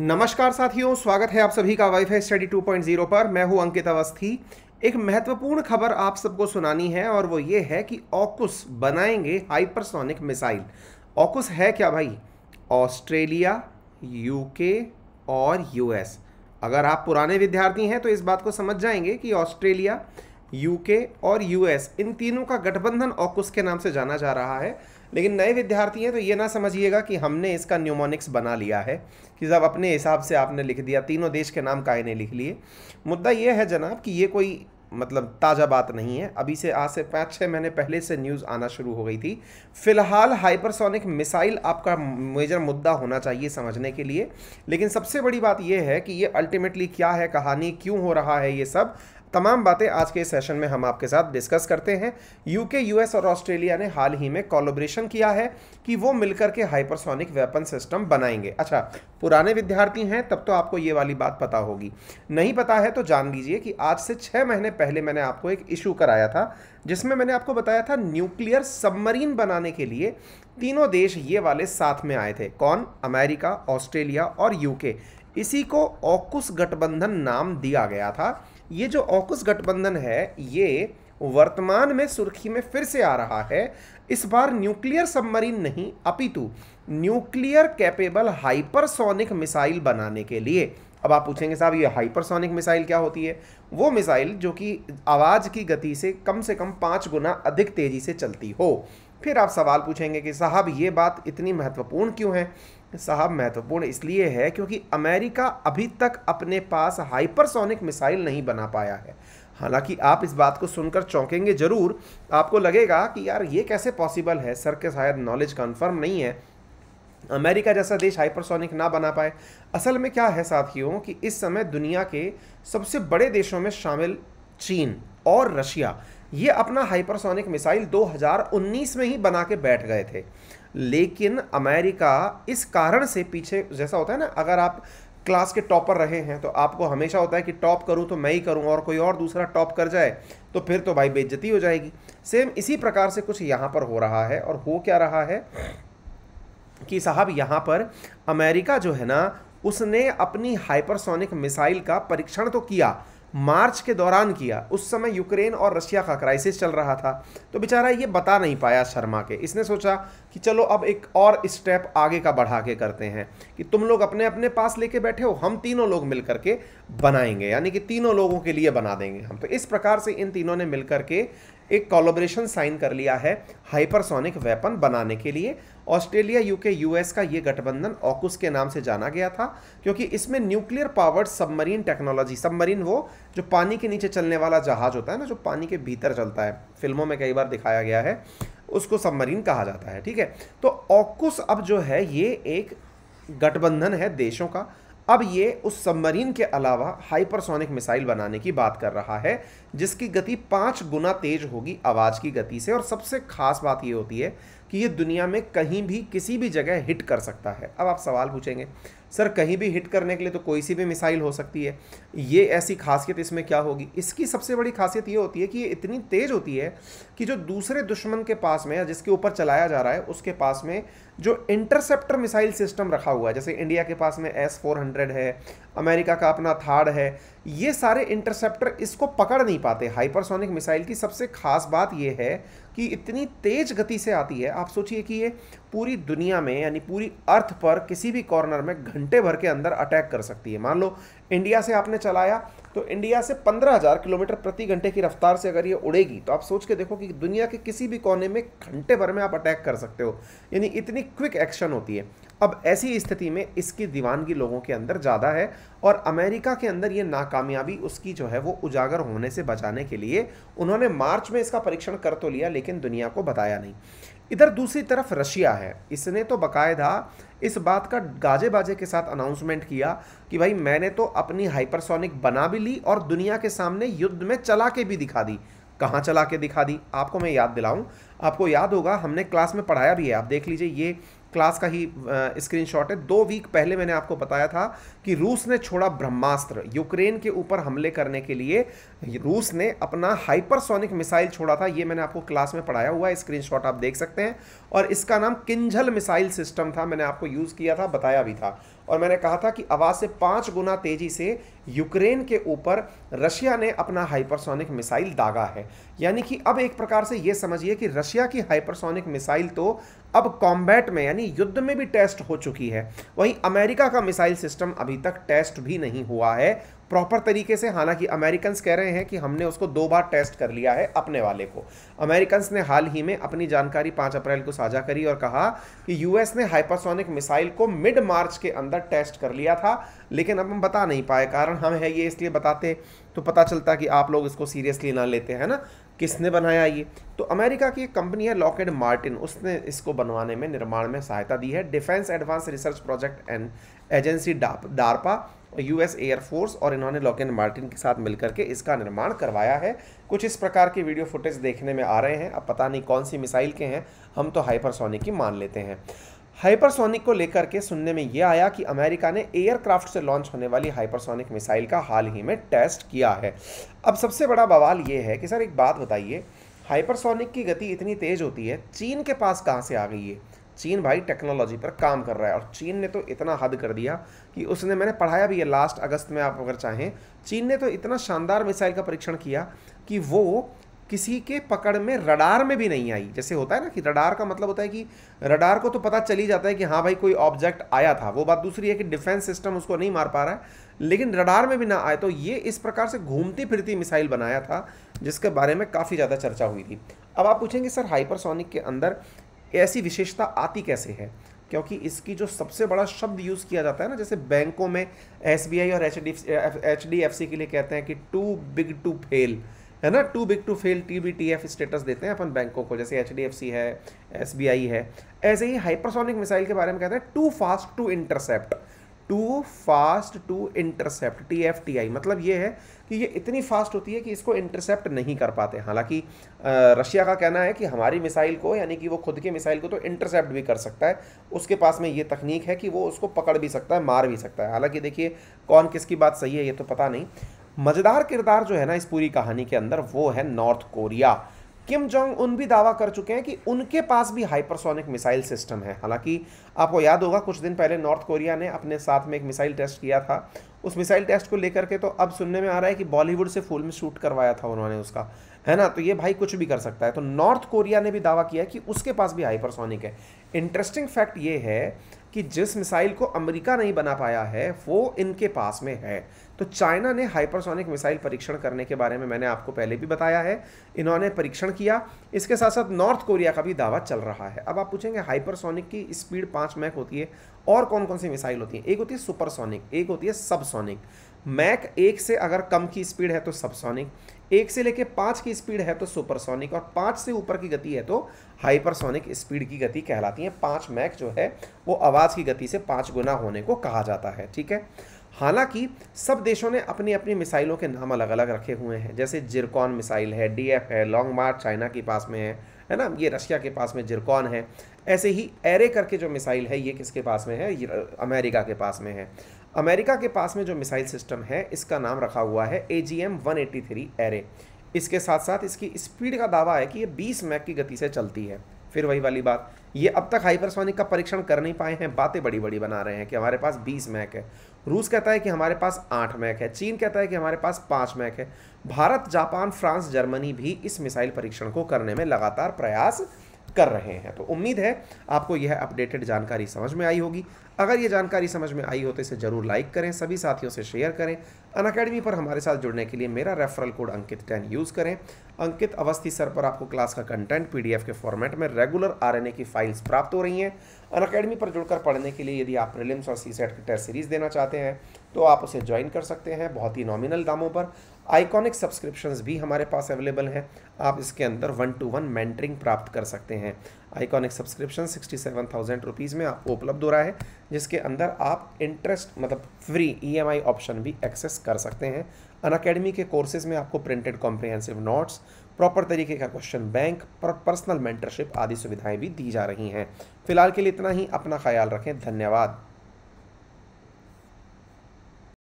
नमस्कार साथियों स्वागत है आप सभी का वाईफाई स्टडी 2.0 पर मैं हूं अंकित अवस्थी एक महत्वपूर्ण खबर आप सबको सुनानी है और वो ये है कि ऑकुस बनाएंगे हाइपरसोनिक मिसाइल ऑकुस है क्या भाई ऑस्ट्रेलिया यूके और यूएस अगर आप पुराने विद्यार्थी हैं तो इस बात को समझ जाएंगे कि ऑस्ट्रेलिया यूके और यूएस इन तीनों का गठबंधन ऑकुस के नाम से जाना जा रहा है लेकिन नए विद्यार्थी हैं तो ये ना समझिएगा कि हमने इसका न्यूमोनिक्स बना लिया है कि जब अपने हिसाब से आपने लिख दिया तीनों देश के नाम ने लिख लिए मुद्दा ये है जनाब कि ये कोई मतलब ताज़ा बात नहीं है अभी से आज से पाँच छः महीने पहले से न्यूज़ आना शुरू हो गई थी फिलहाल हाइपरसोनिक मिसाइल आपका मेजर मुद्दा होना चाहिए समझने के लिए लेकिन सबसे बड़ी बात यह है कि ये अल्टीमेटली क्या है कहानी क्यों हो रहा है ये सब तमाम बातें आज के सेशन में हम आपके साथ डिस्कस करते हैं यूके यूएस और ऑस्ट्रेलिया ने हाल ही में कॉलोब्रेशन किया है कि वो मिलकर के हाइपरसोनिक वेपन सिस्टम बनाएंगे अच्छा पुराने विद्यार्थी हैं तब तो आपको ये वाली बात पता होगी नहीं पता है तो जान लीजिए कि आज से छः महीने पहले मैंने आपको एक इशू कराया था जिसमें मैंने आपको बताया था न्यूक्लियर सबमरीन बनाने के लिए तीनों देश ये वाले साथ में आए थे कौन अमेरिका ऑस्ट्रेलिया और यूके इसी को ऑकुस गठबंधन नाम दिया गया था ये जो ऑकुस गठबंधन है ये वर्तमान में सुर्खी में फिर से आ रहा है इस बार न्यूक्लियर सबमरीन नहीं अपितु न्यूक्लियर कैपेबल हाइपरसोनिक मिसाइल बनाने के लिए अब आप पूछेंगे साहब ये हाइपरसोनिक मिसाइल क्या होती है वो मिसाइल जो कि आवाज़ की गति से कम से कम पाँच गुना अधिक तेज़ी से चलती हो फिर आप सवाल पूछेंगे कि साहब ये बात इतनी महत्वपूर्ण क्यों है साहब महत्वपूर्ण इसलिए है क्योंकि अमेरिका अभी तक अपने पास हाइपरसोनिक मिसाइल नहीं बना पाया है हालांकि आप इस बात को सुनकर चौंकेंगे ज़रूर आपको लगेगा कि यार ये कैसे पॉसिबल है सर के शायद नॉलेज कन्फर्म नहीं है अमेरिका जैसा देश हाइपरसोनिक ना बना पाए असल में क्या है साथियों कि इस समय दुनिया के सबसे बड़े देशों में शामिल चीन और रशिया ये अपना हाइपरसोनिक मिसाइल 2019 में ही बना के बैठ गए थे लेकिन अमेरिका इस कारण से पीछे जैसा होता है ना अगर आप क्लास के टॉपर रहे हैं तो आपको हमेशा होता है कि टॉप करूं तो मैं ही करूं और कोई और दूसरा टॉप कर जाए तो फिर तो भाई बेज्जती हो जाएगी सेम इसी प्रकार से कुछ यहाँ पर हो रहा है और हो क्या रहा है कि साहब यहाँ पर अमेरिका जो है ना उसने अपनी हाइपरसोनिक मिसाइल का परीक्षण तो किया मार्च के दौरान किया उस समय यूक्रेन और रशिया का क्राइसिस चल रहा था तो बेचारा ये बता नहीं पाया शर्मा के इसने सोचा कि चलो अब एक और स्टेप आगे का बढ़ा के करते हैं कि तुम लोग अपने अपने पास लेके बैठे हो हम तीनों लोग मिल के बनाएंगे यानी कि तीनों लोगों के लिए बना देंगे हम तो इस प्रकार से इन तीनों ने मिल के एक कॉलोब्रेशन साइन कर लिया है हाइपरसोनिक वेपन बनाने के लिए ऑस्ट्रेलिया यूके यूएस का ये गठबंधन ऑकुस के नाम से जाना गया था क्योंकि इसमें nuclear powered submarine technology submarine वो जो पानी के नीचे चलने वाला जहाज होता है ना जो पानी के भीतर चलता है फिल्मों में कई बार दिखाया गया है उसको सबमरीन कहा जाता है ठीक है तो ऑकुस अब जो है ये एक गठबंधन है देशों का अब ये उस सबमरीन के अलावा हाइपरसोनिक मिसाइल बनाने की बात कर रहा है जिसकी गति पाँच गुना तेज होगी आवाज़ की गति से और सबसे खास बात ये होती है कि ये दुनिया में कहीं भी किसी भी जगह हिट कर सकता है अब आप सवाल पूछेंगे सर कहीं भी हिट करने के लिए तो कोई सी भी मिसाइल हो सकती है ये ऐसी खासियत इसमें क्या होगी इसकी सबसे बड़ी खासियत ये होती है कि ये इतनी तेज़ होती है कि जो दूसरे दुश्मन के पास में या जिसके ऊपर चलाया जा रहा है उसके पास में जो इंटरसेप्टर मिसाइल सिस्टम रखा हुआ है जैसे इंडिया के पास में एस फोर हंड्रेड है अमेरिका का अपना थाड़ है ये सारे इंटरसेप्टर इसको पकड़ नहीं पाते हाइपरसोनिक मिसाइल की सबसे खास बात यह है कि इतनी तेज गति से आती है आप सोचिए कि ये पूरी दुनिया में यानी पूरी अर्थ पर किसी भी कॉर्नर में घंटे भर के अंदर अटैक कर सकती है मान लो इंडिया से आपने चलाया तो इंडिया से 15,000 किलोमीटर प्रति घंटे की रफ्तार से अगर ये उड़ेगी तो आप सोच के देखो कि दुनिया के किसी भी कोने में घंटे भर में आप अटैक कर सकते हो यानी इतनी क्विक एक्शन होती है अब ऐसी स्थिति में इसकी दीवानगी लोगों के अंदर ज़्यादा है और अमेरिका के अंदर ये नाकामयाबी उसकी जो है वो उजागर होने से बचाने के लिए उन्होंने मार्च में इसका परीक्षण कर तो लिया लेकिन दुनिया को बताया नहीं इधर दूसरी तरफ रशिया है इसने तो बाकायदा इस बात का गाजे बाजे के साथ अनाउंसमेंट किया कि भाई मैंने तो अपनी हाइपरसोनिक बना भी ली और दुनिया के सामने युद्ध में चला के भी दिखा दी कहाँ चला के दिखा दी आपको मैं याद दिलाऊं आपको याद होगा हमने क्लास में पढ़ाया भी है आप देख लीजिए ये क्लास का ही स्क्रीनशॉट है दो वीक पहले मैंने आपको बताया था कि रूस ने छोड़ा ब्रह्मास्त्र यूक्रेन के ऊपर हमले करने के लिए रूस ने अपना हाइपरसोनिक मिसाइल छोड़ा था ये मैंने आपको क्लास में पढ़ाया हुआ है स्क्रीनशॉट आप देख सकते हैं और इसका नाम किंझल मिसाइल सिस्टम था मैंने आपको यूज़ किया था बताया भी था और मैंने कहा था कि आवाज़ से पाँच गुना तेज़ी से यूक्रेन के ऊपर रशिया ने अपना हाइपरसोनिक मिसाइल दागा है यानी कि अब एक प्रकार से ये समझिए कि रशिया की हाइपरसोनिक मिसाइल तो अब कॉम्बैट में यानी युद्ध में भी टेस्ट हो चुकी है वहीं अमेरिका का मिसाइल सिस्टम अभी तक टेस्ट भी नहीं हुआ है प्रॉपर तरीके से हालांकि अमेरिकन कह रहे हैं कि हमने उसको दो बार टेस्ट कर लिया है अपने वाले को अमेरिकन ने हाल ही में अपनी जानकारी पाँच अप्रैल को साझा करी और कहा कि यूएस ने हाइपरसोनिक मिसाइल को मिड मार्च के अंदर टेस्ट कर लिया था लेकिन अब हम बता नहीं पाए कारण हम है ये इसलिए बताते तो पता चलता कि आप लोग इसको सीरियसली ना लेते हैं ना किसने बनाया ये तो अमेरिका की एक कंपनी है लॉकेड मार्टिन उसने इसको बनवाने में निर्माण में सहायता दी है defence advanced research project and agency DARPA S air force और इन्होंने लॉकेड मार्टिन के साथ मिलकर के इसका निर्माण करवाया है कुछ इस प्रकार के वीडियो फुटेज देखने में आ रहे हैं अब पता नहीं कौन सी मिसाइल के हैं हम तो हाइपरसोनिक ही मान लेते हैं हाइपरसोनिक को लेकर के सुनने में यह आया कि अमेरिका ने एयरक्राफ्ट से लॉन्च होने वाली हाइपरसोनिक मिसाइल का हाल ही में टेस्ट किया है अब सबसे बड़ा बवाल ये है कि सर एक बात बताइए हाइपरसोनिक की गति इतनी तेज़ होती है चीन के पास कहाँ से आ गई है चीन भाई टेक्नोलॉजी पर काम कर रहा है और चीन ने तो इतना हद कर दिया कि उसने मैंने पढ़ाया भी है लास्ट अगस्त में आप अगर चाहें चीन ने तो इतना शानदार मिसाइल का परीक्षण किया कि वो किसी के पकड़ में रडार में भी नहीं आई जैसे होता है ना कि रडार का मतलब होता है कि रडार को तो पता चली जाता है कि हाँ भाई कोई ऑब्जेक्ट आया था वो बात दूसरी है कि डिफेंस सिस्टम उसको नहीं मार पा रहा है लेकिन रडार में भी ना आए तो ये इस प्रकार से घूमती फिरती मिसाइल बनाया था जिसके बारे में काफ़ी ज़्यादा चर्चा हुई थी अब आप पूछेंगे सर हाइपरसोनिक के अंदर ऐसी विशेषता आती कैसे है क्योंकि इसकी जो सबसे बड़ा शब्द यूज़ किया जाता है ना जैसे बैंकों में एस और एच डी के लिए कहते हैं कि टू बिग टू फेल है ना too big to fail T B T F status देते हैं अपन बैंकों को जैसे एच डी एफ सी है एस बी आई है ऐसे ही हाइपरसोनिक मिसाइल के बारे में कहते हैं too fast to intercept too fast to intercept T F T I मतलब ये है कि ये इतनी फास्ट होती है कि इसको इंटरसेप्ट नहीं कर पाते हालांकि रशिया का कहना है कि हमारी मिसाइल को यानी कि वो खुद के मिसाइल को तो इंटरसेप्ट भी कर सकता है उसके पास में ये तकनीक है कि वो उसको पकड़ भी सकता है मार भी सकता है हालांकि देखिए कौन किसकी बात सही है ये तो पता नहीं मज़ेदार किरदार जो है ना इस पूरी कहानी के अंदर वो है north Korea Kim Jong Un भी दावा कर चुके हैं कि उनके पास भी हाइपरसोनिक मिसाइल सिस्टम है हालांकि आपको याद होगा कुछ दिन पहले नॉर्थ कोरिया ने अपने साथ में एक मिसाइल टेस्ट किया था उस मिसाइल टेस्ट को लेकर के तो अब सुनने में आ रहा है कि बॉलीवुड से फुल में शूट करवाया था उन्होंने उसका है ना तो ये भाई कुछ भी कर सकता है तो नॉर्थ कोरिया ने भी दावा किया है कि उसके पास भी हाइपरसोनिक है इंटरेस्टिंग फैक्ट ये है कि जिस मिसाइल को अमेरिका नहीं बना पाया है वो इनके पास में है तो चाइना ने हाइपरसोनिक मिसाइल परीक्षण करने के बारे में मैंने आपको पहले भी बताया है इन्होंने परीक्षण किया इसके साथ साथ नॉर्थ कोरिया का भी दावा चल रहा है अब आप पूछेंगे हाइपरसोनिक की स्पीड पाँच मैक होती है और कौन कौन सी मिसाइल होती है एक होती है सुपरसोनिक एक होती है सबसोनिक मैक एक से अगर कम की स्पीड है तो सबसोनिक एक से लेके पाँच की स्पीड है तो सुपरसोनिक और पाँच से ऊपर की गति है तो हाइपरसोनिक स्पीड की गति कहलाती है पाँच मैक जो है वो आवाज़ की गति से पाँच गुना होने को कहा जाता है ठीक है हालांकि सब देशों ने अपनी अपनी मिसाइलों के नाम अलग अलग रखे हुए हैं जैसे जिरकॉन मिसाइल है डीएफ है लॉन्ग मार्च चाइना के पास में है है ना ये रशिया के पास में जिरकॉन है ऐसे ही एरे करके जो मिसाइल है ये किसके पास में है अमेरिका के पास में है अमेरिका के पास में जो मिसाइल सिस्टम है इसका नाम रखा हुआ है A G M one eighty three एरे इसके साथ साथ इसकी स्पीड का दावा है कि ये बीस मैक की गति से चलती है फिर वही वाली बात ये अब तक हाइपरसोनिक का परीक्षण कर नहीं पाए हैं बातें बड़ी बड़ी बना रहे हैं कि हमारे पास 20 मैक है रूस कहता है कि हमारे पास 8 मैक है चीन कहता है कि हमारे पास 5 मैक है भारत जापान फ्रांस जर्मनी भी इस मिसाइल परीक्षण को करने में लगातार प्रयास कर रहे हैं तो उम्मीद है आपको यह अपडेटेड जानकारी समझ में आई होगी अगर ये जानकारी समझ में आई हो तो इसे ज़रूर लाइक करें सभी साथियों से शेयर करें अन अकेडमी पर हमारे साथ जुड़ने के लिए मेरा referral code Ankit ten use करें अंकित अवस्थी सर पर आपको क्लास का कंटेंट पी के फॉर्मेट में रेगुलर आर की फाइल्स प्राप्त हो रही हैं अन अकेडमी पर जुड़कर पढ़ने के लिए यदि आप प्रिलिम्स और सी सेट की टेस्ट सीरीज़ देना चाहते हैं तो आप उसे ज्वाइन कर सकते हैं बहुत ही नॉमिनल दामों पर आइकॉनिक सब्सक्रिप्शंस भी हमारे पास अवेलेबल हैं आप इसके अंदर वन टू वन मेंटरिंग प्राप्त कर सकते हैं iconic subscription sixty seven thousand rupees में आपको उपलब्ध हो रहा है जिसके अंदर आप इंटरेस्ट मतलब फ्री ईएमआई ऑप्शन भी एक्सेस कर सकते हैं अन अकेडमी के कोर्सेज में आपको प्रिंटेड कॉम्प्रिहेंसिव नोट्स प्रॉपर तरीके का क्वेश्चन बैंक और पर्सनल मेंटरशिप आदि सुविधाएँ भी दी जा रही हैं फिलहाल के लिए इतना ही अपना ख्याल रखें धन्यवाद